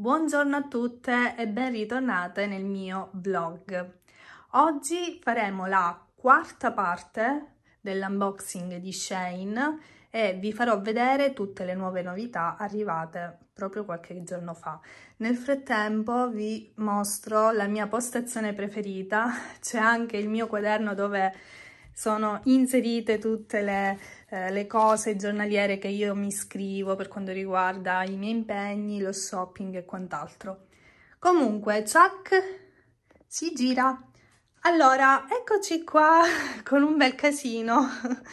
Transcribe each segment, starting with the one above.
Buongiorno a tutte e ben ritornate nel mio blog. Oggi faremo la quarta parte dell'unboxing di Shane e vi farò vedere tutte le nuove novità arrivate proprio qualche giorno fa. Nel frattempo vi mostro la mia postazione preferita, c'è anche il mio quaderno dove sono inserite tutte le eh, le cose giornaliere che io mi scrivo per quanto riguarda i miei impegni, lo shopping e quant'altro. Comunque, Chuck si gira. Allora, eccoci qua con un bel casino.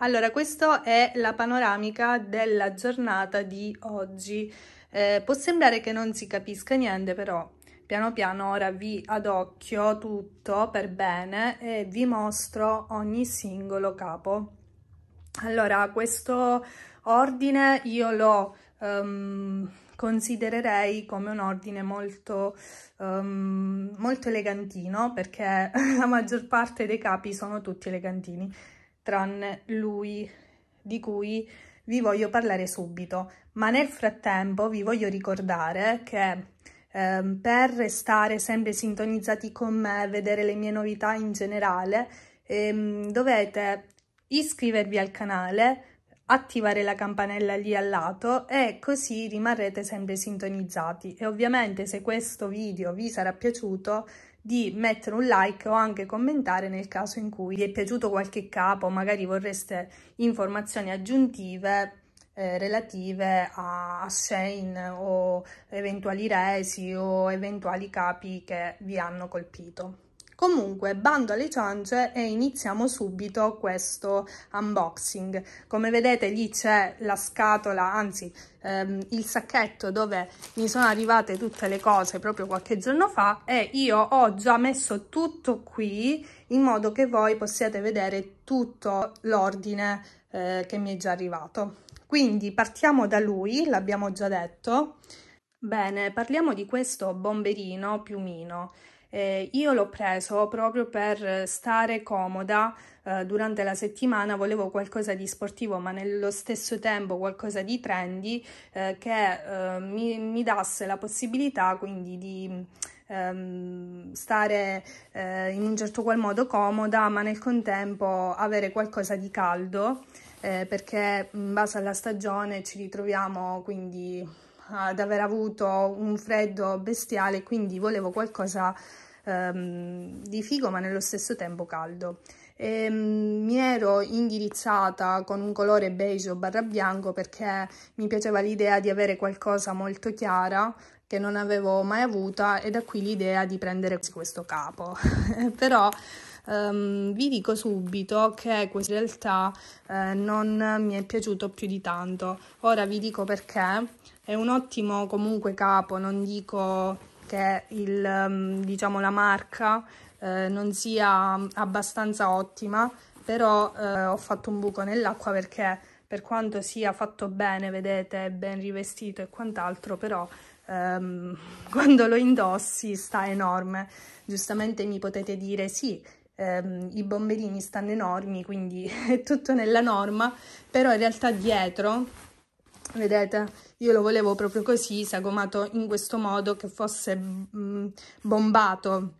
Allora, questa è la panoramica della giornata di oggi. Eh, può sembrare che non si capisca niente, però piano piano ora vi adocchio tutto per bene e vi mostro ogni singolo capo. Allora, questo ordine io lo um, considererei come un ordine molto, um, molto elegantino, perché la maggior parte dei capi sono tutti elegantini, tranne lui, di cui vi voglio parlare subito. Ma nel frattempo vi voglio ricordare che um, per restare sempre sintonizzati con me, vedere le mie novità in generale, dovete iscrivervi al canale, attivare la campanella lì al lato e così rimarrete sempre sintonizzati e ovviamente se questo video vi sarà piaciuto di mettere un like o anche commentare nel caso in cui vi è piaciuto qualche capo, magari vorreste informazioni aggiuntive eh, relative a, a Shane o eventuali resi o eventuali capi che vi hanno colpito. Comunque, bando alle ciance e iniziamo subito questo unboxing. Come vedete lì c'è la scatola, anzi ehm, il sacchetto dove mi sono arrivate tutte le cose proprio qualche giorno fa e io ho già messo tutto qui in modo che voi possiate vedere tutto l'ordine eh, che mi è già arrivato. Quindi partiamo da lui, l'abbiamo già detto. Bene, parliamo di questo bomberino piumino. Eh, io l'ho preso proprio per stare comoda eh, durante la settimana, volevo qualcosa di sportivo ma nello stesso tempo qualcosa di trendy eh, che eh, mi, mi, dasse la possibilità quindi di ehm, stare eh, in un certo qual modo comoda ma nel contempo avere qualcosa di caldo eh, perché in base alla stagione ci ritroviamo quindi ad aver avuto un freddo bestiale, quindi volevo qualcosa ehm, di figo ma nello stesso tempo caldo. E, ehm, mi ero indirizzata con un colore beige o barra bianco perché mi piaceva l'idea di avere qualcosa molto chiara che non avevo mai avuta e da qui l'idea di prendere questo capo. Però Um, vi dico subito che questo in realtà eh, non mi è piaciuto più di tanto. Ora vi dico perché. È un ottimo comunque capo, non dico che il, ehm, diciamo, la marca eh, non sia abbastanza ottima, però eh, ho fatto un buco nell'acqua perché per quanto sia fatto bene, vedete, ben rivestito e quant'altro, però ehm, quando lo indossi sta enorme. Giustamente mi potete dire sì, ehm, i bomberini stanno enormi, quindi è tutto nella norma, però in realtà dietro Vedete, io lo volevo proprio così, sagomato in questo modo, che fosse mm, bombato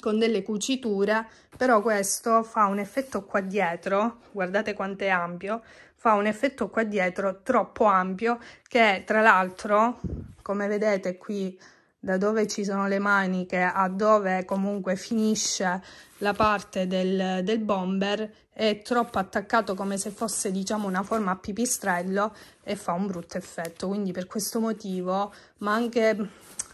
con delle cuciture, però questo fa un effetto qua dietro, guardate quanto è ampio, fa un effetto qua dietro troppo ampio, che tra l'altro, come vedete qui, da dove ci sono le maniche a dove comunque finisce la parte del, del bomber è troppo attaccato come se fosse diciamo una forma a pipistrello e fa un brutto effetto quindi per questo motivo ma anche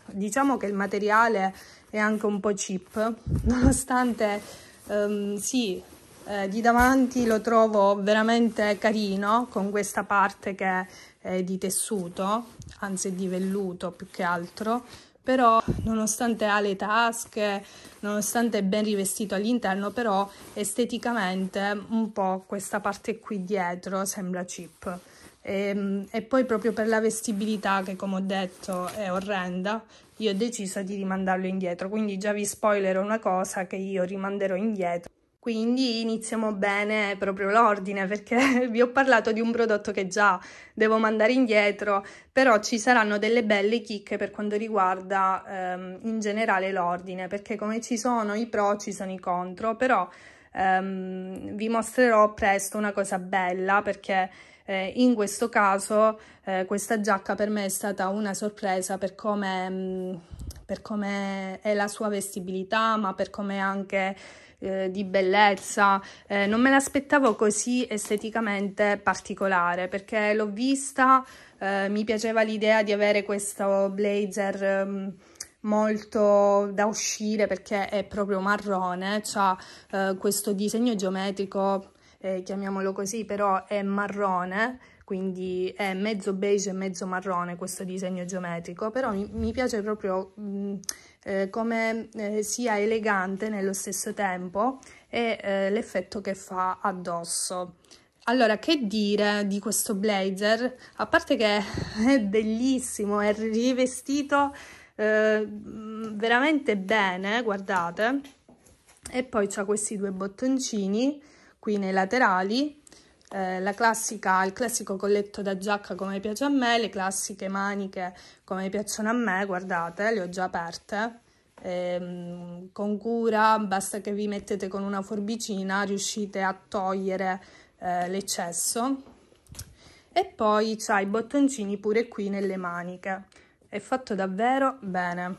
diciamo che il materiale è anche un po' cheap nonostante um, sì eh, di davanti lo trovo veramente carino con questa parte che è di tessuto anzi di velluto più che altro però nonostante ha le tasche, nonostante è ben rivestito all'interno, però esteticamente un po' questa parte qui dietro sembra cheap. E, ehm, e, poi proprio per la vestibilità che come ho detto è orrenda, io ho deciso di rimandarlo indietro, quindi già vi spoilerò una cosa che io rimanderò indietro. Quindi iniziamo bene proprio l'ordine perché vi ho parlato di un prodotto che già devo mandare indietro, però ci saranno delle belle chicche per quanto riguarda ehm, in generale l'ordine, perché come ci sono i pro ci sono i contro, però ehm, vi mostrerò presto una cosa bella perché eh, in questo caso eh, questa giacca per me è stata una sorpresa per come, mh, mm, per come è la sua vestibilità, ma per come anche eh, di bellezza, eh, non me l'aspettavo così esteticamente particolare perché l'ho vista, eh, mi piaceva l'idea di avere questo blazer um, molto da uscire perché è proprio marrone, ha eh, questo disegno geometrico, chiamiamolo così, però è marrone, quindi è mezzo beige e mezzo marrone questo disegno geometrico, però mi, mi piace proprio mh, mm, eh, come eh, sia elegante nello stesso tempo e eh, l'effetto che fa addosso. Allora, che dire di questo blazer? A parte che è bellissimo, è rivestito eh, veramente bene, guardate. E poi c'ha questi due bottoncini qui nei laterali eh, la classica, il classico colletto da giacca come piace a me, le classiche maniche come piacciono a me, guardate, le ho già aperte. Ehm, con cura, basta che vi mettete con una forbicina, riuscite a togliere eh, l'eccesso. E poi c'ha i bottoncini pure qui nelle maniche. È fatto davvero bene.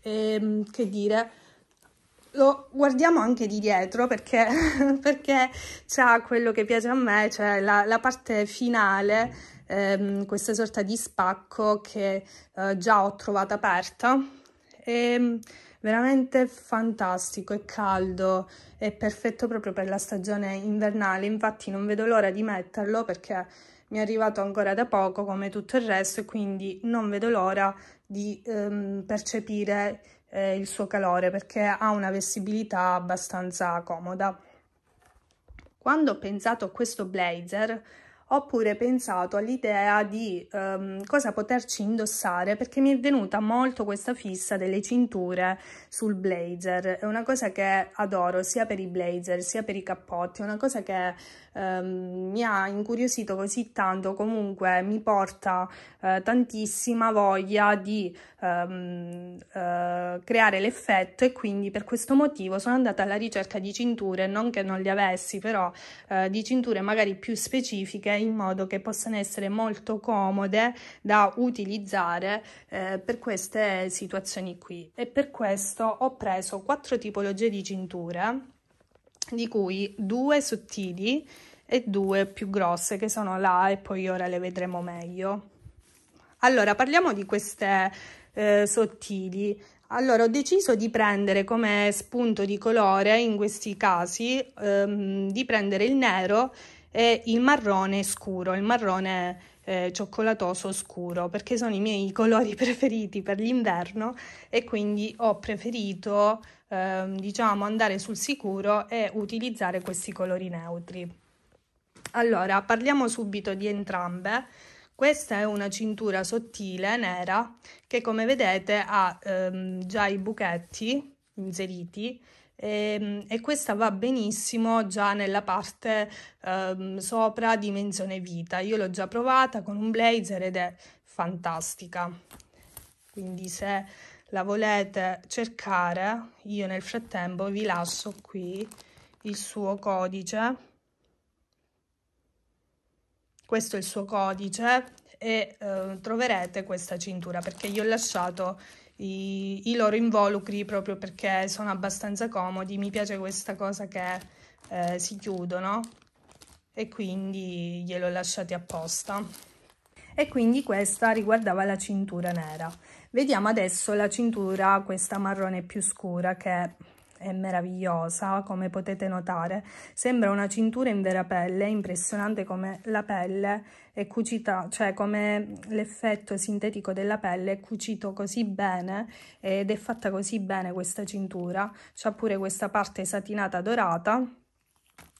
E, ehm, che dire lo guardiamo anche di dietro perché, perché c'ha quello che piace a me, cioè la, la parte finale, ehm, questa sorta di spacco che eh, già ho trovato aperta. E, ehm, veramente fantastico, è caldo, è perfetto proprio per la stagione invernale, infatti non vedo l'ora di metterlo perché mi è arrivato ancora da poco come tutto il resto e quindi non vedo l'ora di ehm, percepire eh, il suo calore perché ha una vestibilità abbastanza comoda. Quando ho pensato a questo blazer ho pure pensato all'idea di um, cosa poterci indossare perché mi è venuta molto questa fissa delle cinture sul blazer, è una cosa che adoro sia per i blazer sia per i cappotti, è una cosa che ehm, mi ha incuriosito così tanto, comunque mi porta eh, tantissima voglia di ehm, eh, creare l'effetto e quindi per questo motivo sono andata alla ricerca di cinture, non che non le avessi, però eh, di cinture magari più specifiche in modo che possano essere molto comode da utilizzare eh, per queste situazioni qui. E per questo ho preso quattro tipologie di cinture di cui due sottili e due più grosse che sono là e poi ora le vedremo meglio. Allora, parliamo di queste eh, sottili. Allora, ho deciso di prendere come spunto di colore, in questi casi, ehm, di prendere il nero e il marrone scuro, il marrone eh, cioccolatoso scuro, perché sono i miei colori preferiti per l'inverno e quindi ho preferito, ehm, diciamo, andare sul sicuro e utilizzare questi colori neutri. Allora, parliamo subito di entrambe. Questa è una cintura sottile, nera, che come vedete ha ehm, già i buchetti inseriti e, ehm, e, questa va benissimo già nella parte ehm, sopra dimensione vita. Io l'ho già provata con un blazer ed è fantastica. Quindi se la volete cercare, io nel frattempo vi lascio qui il suo codice questo è il suo codice e eh, troverete questa cintura perché gli ho lasciato i, i, loro involucri proprio perché sono abbastanza comodi mi piace questa cosa che eh, si chiudono e quindi gliel'ho lasciati apposta e quindi questa riguardava la cintura nera vediamo adesso la cintura questa marrone più scura che è meravigliosa, come potete notare. Sembra una cintura in vera pelle, impressionante come la pelle è cucita, cioè come l'effetto sintetico della pelle è cucito così bene ed è fatta così bene questa cintura. C'è pure questa parte satinata dorata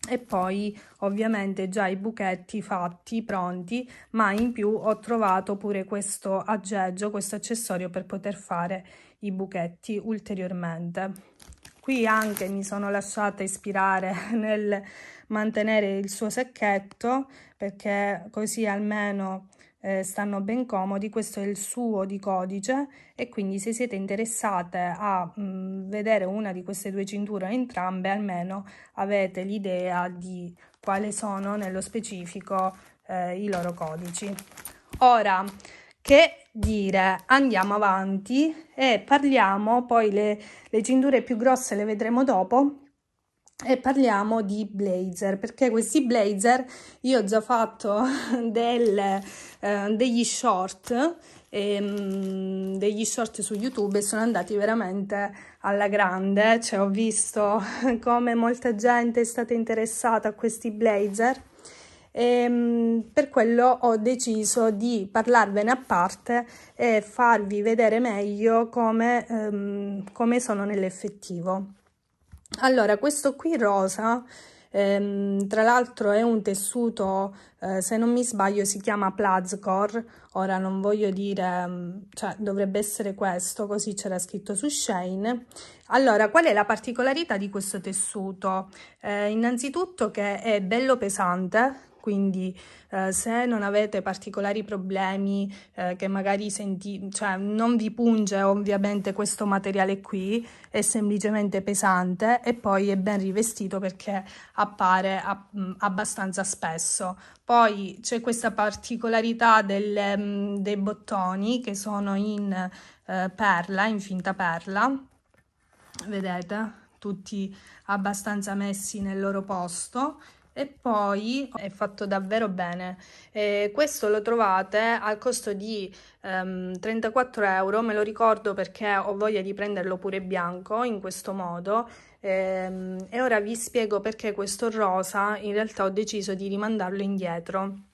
e poi ovviamente già i buchetti fatti, pronti, ma in più ho trovato pure questo aggeggio, questo accessorio per poter fare i buchetti ulteriormente qui anche mi sono lasciata ispirare nel mantenere il suo secchetto perché così almeno eh, stanno ben comodi questo è il suo di codice e quindi se siete interessate a mh, mm, vedere una di queste due cinture entrambe almeno avete l'idea di quale sono nello specifico eh, i loro codici ora che dire andiamo avanti e parliamo, poi le, le cinture più grosse le vedremo dopo, e parliamo di blazer perché questi blazer io ho già fatto del, eh, degli short e, ehm, degli short su youtube e sono andati veramente alla grande cioè ho visto come molta gente è stata interessata a questi blazer e ehm, per quello ho deciso di parlarvene a parte e farvi vedere meglio come, ehm, come sono nell'effettivo. Allora, questo qui rosa, ehm, tra l'altro è un tessuto, eh, se non mi sbaglio si chiama Plazcore, ora non voglio dire, ehm, cioè dovrebbe essere questo, così c'era scritto su Shane. Allora, qual è la particolarità di questo tessuto? Eh, innanzitutto che è bello pesante, quindi eh, se non avete particolari problemi eh, che magari senti, cioè non vi punge ovviamente questo materiale qui, è semplicemente pesante e poi è ben rivestito perché appare a, mm, abbastanza spesso. Poi c'è questa particolarità del, mm, dei bottoni che sono in eh, perla, in finta perla, vedete? tutti abbastanza messi nel loro posto e poi è fatto davvero bene. E questo lo trovate al costo di ehm, 34 euro, me lo ricordo perché ho voglia di prenderlo pure bianco in questo modo. Ehm, e ora vi spiego perché questo rosa in realtà ho deciso di rimandarlo indietro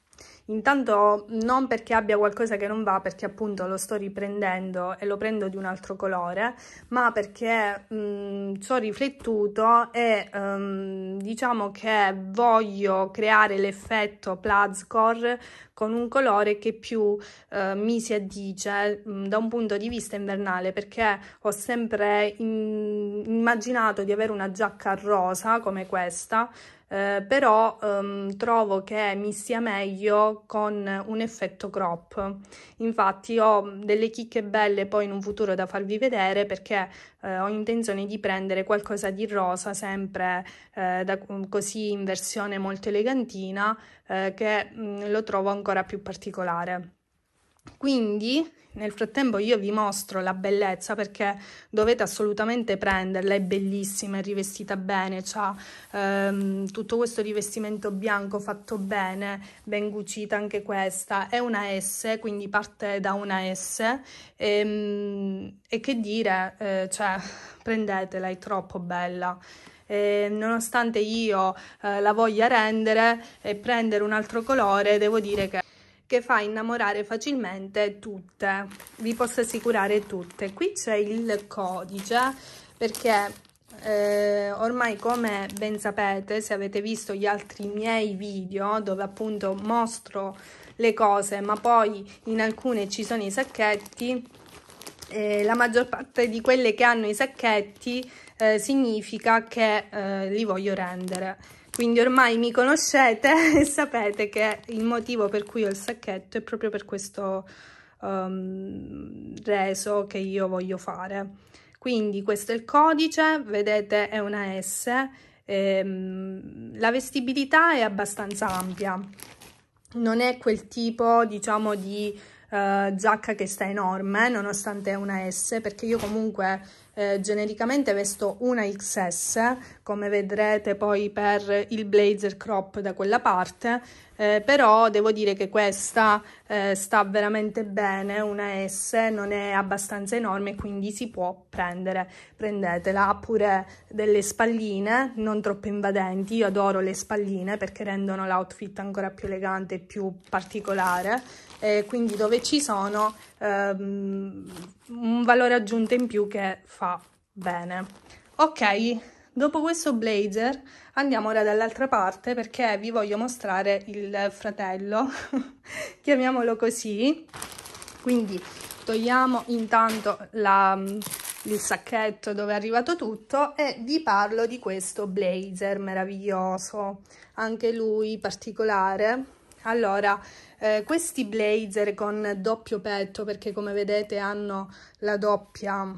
Intanto non perché abbia qualcosa che non va, perché appunto lo sto riprendendo e lo prendo di un altro colore, ma perché mh, mm, ci ho riflettuto e um, diciamo che voglio creare l'effetto Plazcore con un colore che più eh, mi si addice mh, mm, da un punto di vista invernale, perché ho sempre in, immaginato di avere una giacca rosa come questa, eh, però ehm, trovo che mi sia meglio con un effetto crop. Infatti ho delle chicche belle poi in un futuro da farvi vedere perché eh, ho intenzione di prendere qualcosa di rosa sempre eh, da, così in versione molto elegantina eh, che mh, mm, lo trovo ancora più particolare. Quindi nel frattempo io vi mostro la bellezza perché dovete assolutamente prenderla, è bellissima, è rivestita bene, ha ehm, tutto questo rivestimento bianco fatto bene, ben cucita anche questa, è una S, quindi parte da una S e, ehm, e che dire, eh, cioè prendetela, è troppo bella. E, nonostante io eh, la voglia rendere e prendere un altro colore, devo dire che che fa innamorare facilmente tutte, vi posso assicurare tutte. Qui c'è il codice perché eh, ormai come ben sapete, se avete visto gli altri miei video dove appunto mostro le cose ma poi in alcune ci sono i sacchetti, eh, la maggior parte di quelle che hanno i sacchetti eh, significa che eh, li voglio rendere quindi ormai mi conoscete e sapete che il motivo per cui ho il sacchetto è proprio per questo um, reso che io voglio fare quindi questo è il codice vedete è una S ehm, la vestibilità è abbastanza ampia non è quel tipo diciamo di eh, giacca che sta enorme nonostante è una S perché io comunque eh, genericamente vesto una XS come vedrete poi per il blazer crop da quella parte eh, però devo dire che questa eh, sta veramente bene, una S non è abbastanza enorme quindi si può prendere, prendetela, ha pure delle spalline non troppo invadenti, io adoro le spalline perché rendono l'outfit ancora più elegante e più particolare, e quindi dove ci sono ehm, un valore aggiunto in più che fa bene. Ok, Dopo questo blazer andiamo ora dall'altra parte perché vi voglio mostrare il fratello, chiamiamolo così. Quindi togliamo intanto la, il sacchetto dove è arrivato tutto e vi parlo di questo blazer meraviglioso, anche lui particolare. Allora, eh, questi blazer con doppio petto, perché come vedete hanno la doppia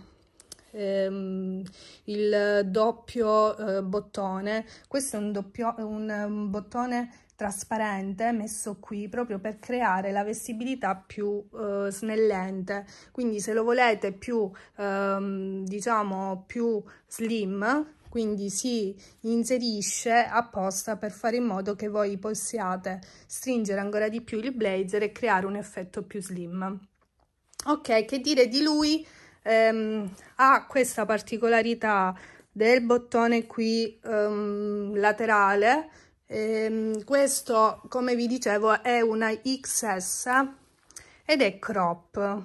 ehm, il doppio eh, bottone. Questo è un, doppio, un, un ehm, bottone trasparente messo qui proprio per creare la vestibilità più eh, snellente quindi se lo volete più ehm, diciamo più slim quindi si inserisce apposta per fare in modo che voi possiate stringere ancora di più il blazer e creare un effetto più slim ok che dire di lui ehm, ha questa particolarità del bottone qui ehm, laterale ehm, questo come vi dicevo è una XS ed è crop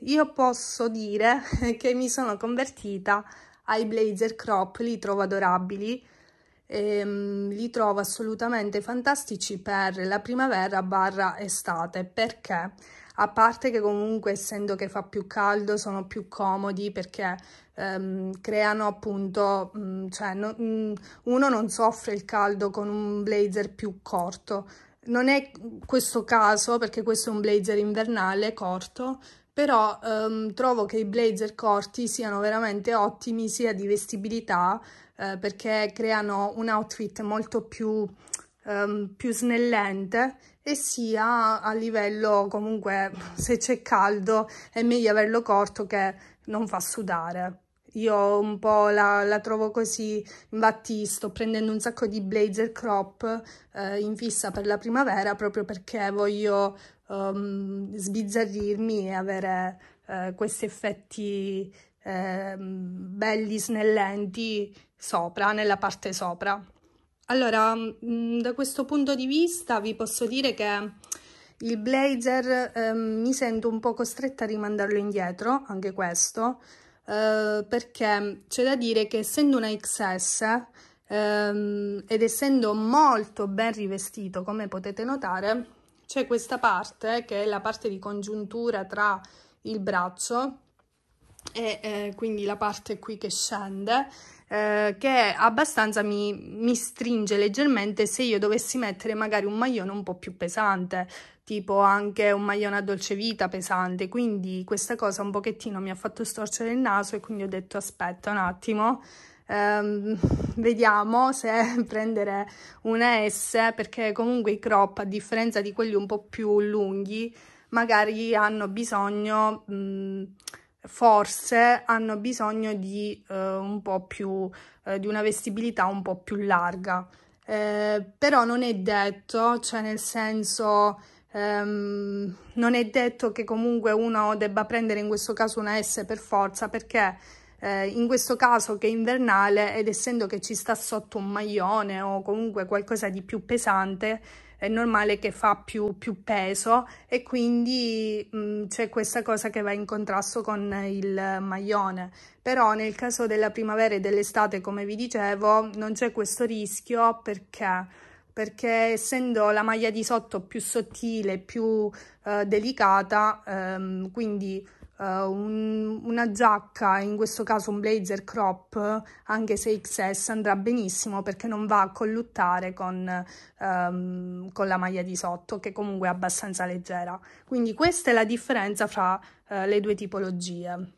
io posso dire che mi sono convertita ai blazer crop li trovo adorabili ehm, li trovo assolutamente fantastici per la primavera barra estate perché a parte che comunque essendo che fa più caldo sono più comodi perché ehm, creano appunto, mh, mm, cioè no, mh, mm, uno non soffre il caldo con un blazer più corto, non è questo caso perché questo è un blazer invernale corto, però ehm, trovo che i blazer corti siano veramente ottimi sia di vestibilità eh, perché creano un outfit molto più, ehm, più snellente e sia a livello comunque se c'è caldo è meglio averlo corto che non fa sudare. Io un po' la, la trovo così, infatti sto prendendo un sacco di blazer crop eh, in fissa per la primavera proprio perché voglio um, sbizzarrirmi e avere eh, questi effetti eh, belli snellenti sopra, nella parte sopra. Allora, mm, da questo punto di vista vi posso dire che il blazer eh, mi sento un po' costretta a rimandarlo indietro, anche questo, eh, perché c'è da dire che essendo una XS ehm, ed essendo molto ben rivestito, come potete notare, c'è questa parte che è la parte di congiuntura tra il braccio e eh, quindi la parte qui che scende eh, che abbastanza mi, mi stringe leggermente se io dovessi mettere magari un maglione un po' più pesante, tipo anche un maglione a dolce vita pesante, quindi questa cosa un pochettino mi ha fatto storcere il naso e quindi ho detto aspetta un attimo, Um, vediamo se prendere una S perché comunque i crop a differenza di quelli un po' più lunghi magari hanno bisogno um, forse hanno bisogno di, eh, un po più, eh, di una vestibilità un po' più larga. Eh, però non è detto, cioè nel senso ehm, non è detto che comunque uno debba prendere in questo caso una S per forza perché eh, in questo caso che è invernale ed essendo che ci sta sotto un maglione o comunque qualcosa di più pesante è normale che fa più, più peso e quindi mm, c'è questa cosa che va in contrasto con il maglione. Però nel caso della primavera e dell'estate, come vi dicevo, non c'è questo rischio perché perché essendo la maglia di sotto più sottile, più eh, delicata, ehm, quindi uh, un, una giacca, in questo caso un blazer crop, anche se XS, andrà benissimo perché non va a colluttare con, um, con la maglia di sotto, che comunque è abbastanza leggera. Quindi questa è la differenza fra uh, le due tipologie.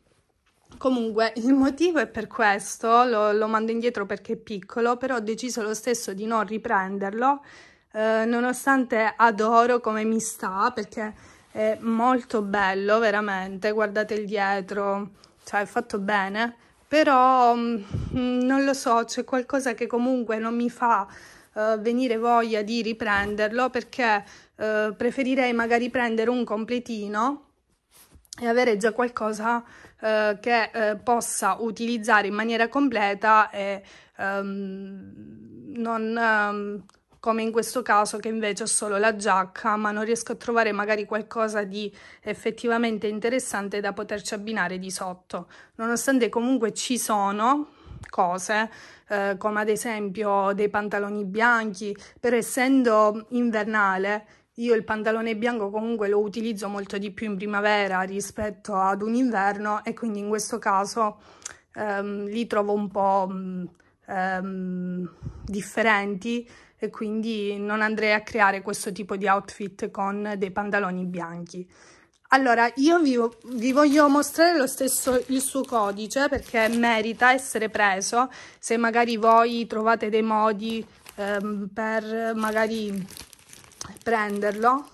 Comunque il motivo è per questo, lo, lo, mando indietro perché è piccolo, però ho deciso lo stesso di non riprenderlo, eh, nonostante adoro come mi sta, perché è molto bello veramente, guardate il dietro, cioè è fatto bene, però mh, mm, non lo so, c'è qualcosa che comunque non mi fa uh, venire voglia di riprenderlo perché uh, preferirei magari prendere un completino e avere già qualcosa eh, che eh, possa utilizzare in maniera completa e um, non, um, come in questo caso che invece ho solo la giacca ma non riesco a trovare magari qualcosa di effettivamente interessante da poterci abbinare di sotto nonostante comunque ci sono cose eh, come ad esempio dei pantaloni bianchi però essendo invernale io il pantalone bianco comunque lo utilizzo molto di più in primavera rispetto ad un inverno e quindi in questo caso ehm, li trovo un po' mm, ehm, differenti e quindi non andrei a creare questo tipo di outfit con dei pantaloni bianchi. Allora, io vi, vi, voglio mostrare lo stesso il suo codice perché merita essere preso se magari voi trovate dei modi ehm, per magari prenderlo.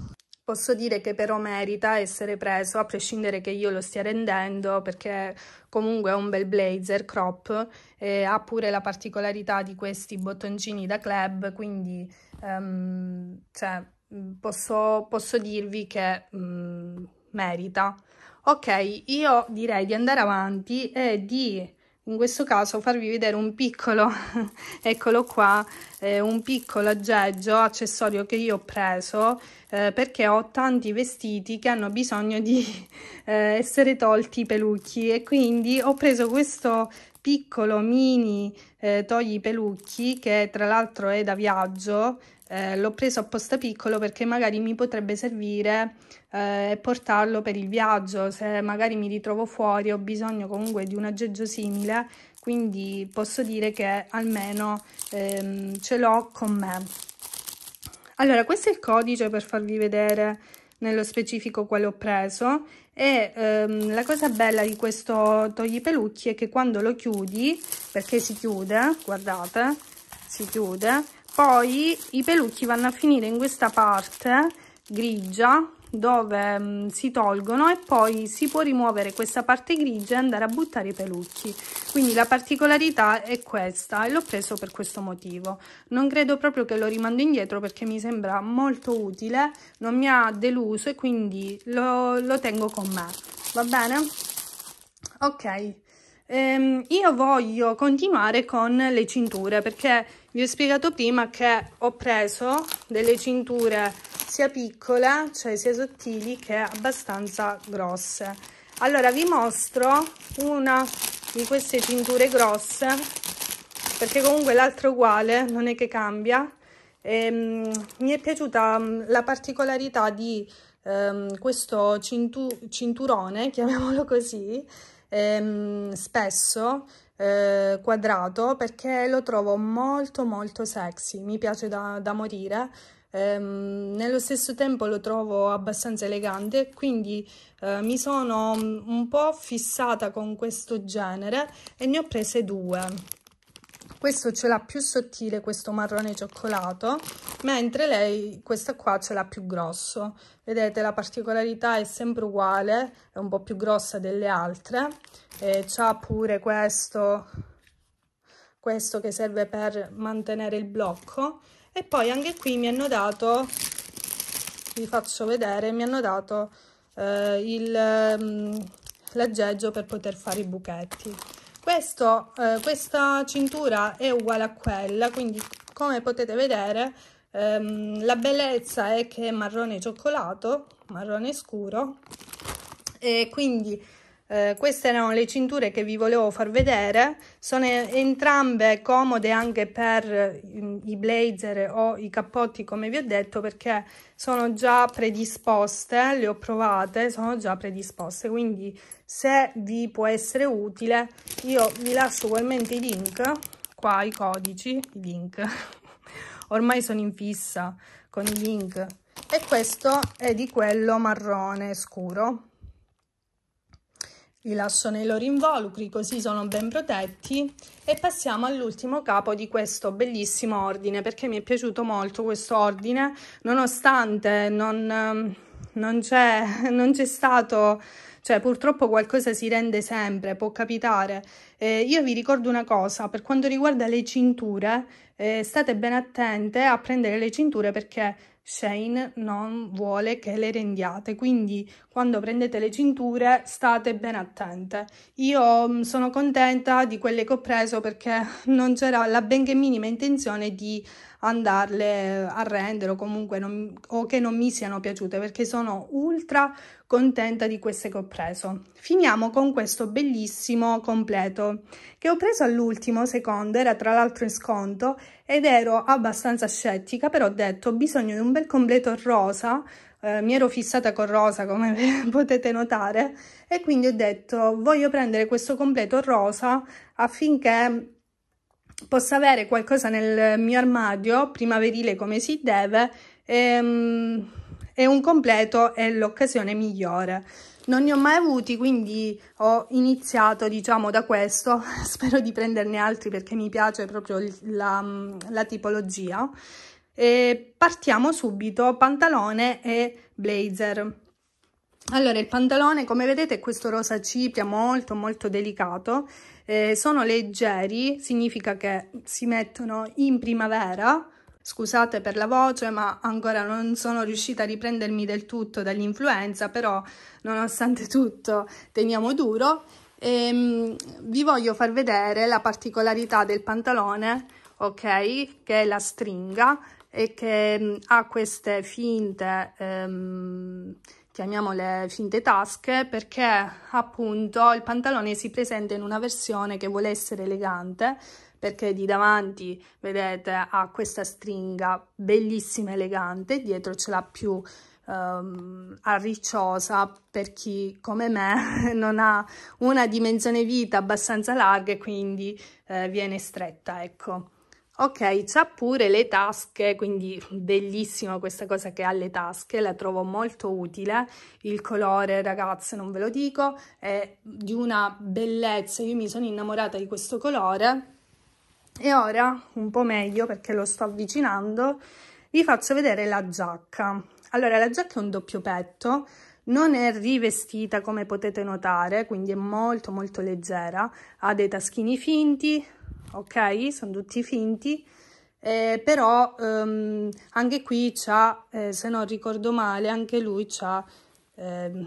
Posso dire che però merita essere preso, a prescindere che io lo stia rendendo, perché comunque è un bel blazer crop e ha pure la particolarità di questi bottoncini da club, quindi um, cioè, mm, posso, posso, dirvi che um, merita. Ok, io direi di andare avanti e di in questo caso farvi vedere un piccolo, eccolo qua, eh, un piccolo aggeggio, accessorio che io ho preso eh, perché ho tanti vestiti che hanno bisogno di eh, essere tolti i pelucchi e quindi ho preso questo piccolo mini eh, togli pelucchi che tra l'altro è da viaggio eh, l'ho preso apposta piccolo perché magari mi potrebbe servire eh, e eh, portarlo per il viaggio, se magari mi ritrovo fuori ho bisogno comunque di un aggeggio simile, quindi posso dire che almeno ehm, ce l'ho con me. Allora, questo è il codice per farvi vedere nello specifico quale ho preso e ehm, la cosa bella di questo togli pelucchi è che quando lo chiudi, perché si chiude, guardate, si chiude, poi i pelucchi vanno a finire in questa parte grigia dove mh, mm, si tolgono e poi si può rimuovere questa parte grigia e andare a buttare i pelucchi quindi la particolarità è questa e l'ho preso per questo motivo non credo proprio che lo rimando indietro perché mi sembra molto utile non mi ha deluso e quindi lo, lo tengo con me va bene ok Ehm, io voglio continuare con le cinture perché vi ho spiegato prima che ho preso delle cinture sia piccole, cioè sia sottili, che abbastanza grosse. Allora vi mostro una di queste cinture grosse perché comunque l'altra uguale, non è che cambia. Ehm, mi è piaciuta mm, la particolarità di ehm, questo cintu cinturone, chiamiamolo così, ehm, spesso eh, quadrato perché lo trovo molto molto sexy, mi piace da, da morire. Ehm, nello stesso tempo lo trovo abbastanza elegante, quindi eh, mi sono mm, un po' fissata con questo genere e ne ho prese due questo ce l'ha più sottile questo marrone cioccolato mentre lei questa qua ce l'ha più grosso vedete la particolarità è sempre uguale è un po' più grossa delle altre e c'ha pure questo questo che serve per mantenere il blocco e poi anche qui mi hanno dato vi faccio vedere mi hanno dato eh, mm, l'aggeggio per poter fare i buchetti questo, eh, questa cintura è uguale a quella, quindi come potete vedere ehm, la bellezza è che è marrone cioccolato, marrone scuro, e quindi eh, queste erano le cinture che vi volevo far vedere, sono entrambe comode anche per mm, i blazer o i cappotti come vi ho detto perché sono già predisposte, le ho provate, sono già predisposte, quindi se vi può essere utile io vi lascio ugualmente i link, qua i codici, i link, ormai sono in fissa con i link e questo è di quello marrone scuro rilasciano i loro involucri così sono ben protetti e passiamo all'ultimo capo di questo bellissimo ordine perché mi è piaciuto molto questo ordine nonostante non, ehm, non c'è stato cioè purtroppo qualcosa si rende sempre, può capitare. Eh, io vi ricordo una cosa, per quanto riguarda le cinture, eh, state ben attente a prendere le cinture perché Shane non vuole che le rendiate, quindi quando prendete le cinture state ben attente. Io mm, sono contenta di quelle che ho preso perché non c'era la benché minima intenzione di andarle a rendere o comunque non, o che non mi siano piaciute perché sono ultra contenta di queste che ho preso. Finiamo con questo bellissimo completo che ho preso all'ultimo secondo, era tra l'altro in sconto ed ero abbastanza scettica però ho detto ho bisogno di un bel completo rosa eh, mi ero fissata con rosa come potete notare e quindi ho detto voglio prendere questo completo rosa affinché possa avere qualcosa nel mio armadio, primaverile come si deve, ehm, è un completo è l'occasione migliore. Non ne ho mai avuti, quindi ho iniziato, diciamo, da questo. Spero di prenderne altri perché mi piace proprio la, la tipologia. E partiamo subito, pantalone e blazer. Allora, il pantalone, come vedete, è questo rosa cipria molto molto delicato. Eh, sono leggeri, significa che si mettono in primavera. Scusate per la voce, ma ancora non sono riuscita a riprendermi del tutto dall'influenza, però nonostante tutto teniamo duro. Ehm, vi voglio far vedere la particolarità del pantalone, ok? Che è la stringa e che mh, mm, ha queste finte... Ehm, chiamiamole finte tasche, perché appunto il pantalone si presenta in una versione che vuole essere elegante, perché di davanti, vedete, ha questa stringa bellissima elegante, dietro ce l'ha più ehm, arricciosa per chi come me non ha una dimensione vita abbastanza larga e quindi eh, viene stretta, ecco. Ok, c'ha pure le tasche, quindi bellissima questa cosa che ha le tasche, la trovo molto utile. Il colore, ragazze, non ve lo dico, è di una bellezza. Io mi sono innamorata di questo colore e ora, un po' meglio perché lo sto avvicinando, vi faccio vedere la giacca. Allora, la giacca è un doppio petto, non è rivestita come potete notare, quindi è molto molto leggera, ha dei taschini finti, ok? Sono tutti finti. Eh, però ehm, anche qui c'ha, eh, se non ricordo male, anche lui c'ha, ehm,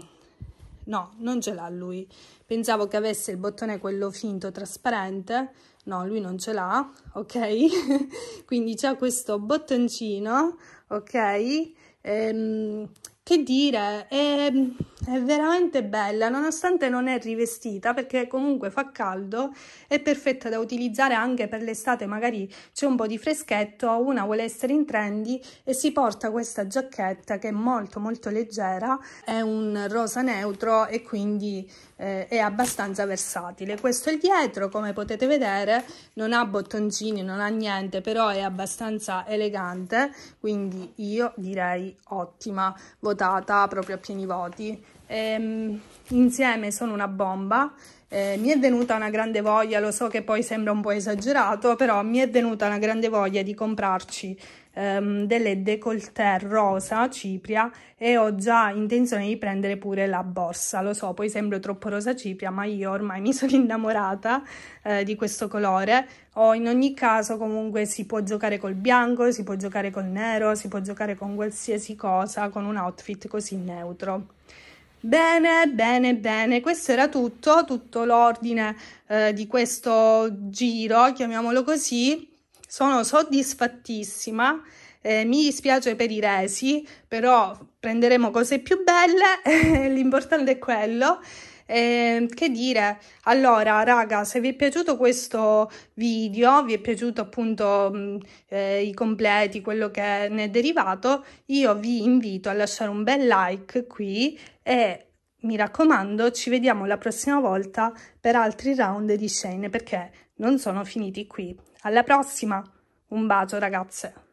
no, non ce l'ha lui. Pensavo che avesse il bottone quello finto trasparente, no, lui non ce l'ha, ok? Quindi c'ha questo bottoncino, ok? Ehm, che dire, è, ehm, è, veramente bella, nonostante non è rivestita perché comunque fa caldo, è perfetta da utilizzare anche per l'estate, magari c'è un po' di freschetto, una vuole essere in trendy e si porta questa giacchetta che è molto molto leggera, è un rosa neutro e quindi eh, è abbastanza versatile. Questo è il dietro, come potete vedere, non ha bottoncini, non ha niente, però è abbastanza elegante, quindi io direi ottima, votata proprio a pieni voti. Ehm, insieme sono una bomba. Eh, mi è venuta una grande voglia, lo so che poi sembra un po' esagerato, però mi è venuta una grande voglia di comprarci um, delle décolleté rosa cipria e ho già intenzione di prendere pure la borsa. Lo so, poi sembro troppo rosa cipria, ma io ormai mi sono innamorata eh, di questo colore. O in ogni caso, comunque, si può giocare col bianco, si può giocare col nero, si può giocare con qualsiasi cosa, con un outfit così neutro. Bene, bene, bene, questo era tutto, tutto l'ordine eh, di questo giro, chiamiamolo così. Sono soddisfattissima. Eh, mi dispiace per i resi, però prenderemo cose più belle, l'importante è quello. Eh, che dire, allora raga, se vi è piaciuto questo video, vi è piaciuto appunto mh, mm, eh, i completi, quello che ne è derivato, io vi invito a lasciare un bel like qui e mi raccomando, ci vediamo la prossima volta per altri round di scene perché non sono finiti qui. Alla prossima! Un bacio ragazze!